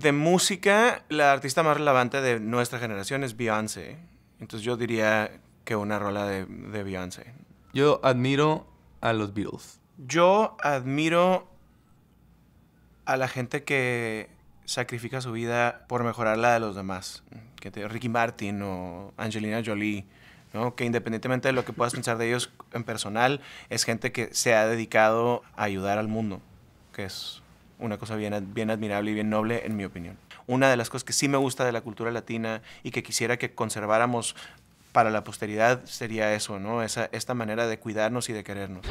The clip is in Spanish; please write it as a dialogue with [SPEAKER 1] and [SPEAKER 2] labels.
[SPEAKER 1] de música, la artista más relevante de nuestra generación es Beyoncé. Entonces yo diría que una rola de, Beyoncé. Yo admiro a los Beatles. Yo admiro a la gente que sacrifica su vida por mejorar la de los demás. Que Ricky Martin o Angelina Jolie. ¿no? que independientemente de lo que puedas pensar de ellos en personal, es gente que se ha dedicado a ayudar al mundo, que es una cosa bien, admirable y bien noble, en mi opinión. Una de las cosas que sí me gusta de la cultura latina y que quisiera que conserváramos para la posteridad sería eso, ¿no? Esa, esta manera de cuidarnos y de querernos.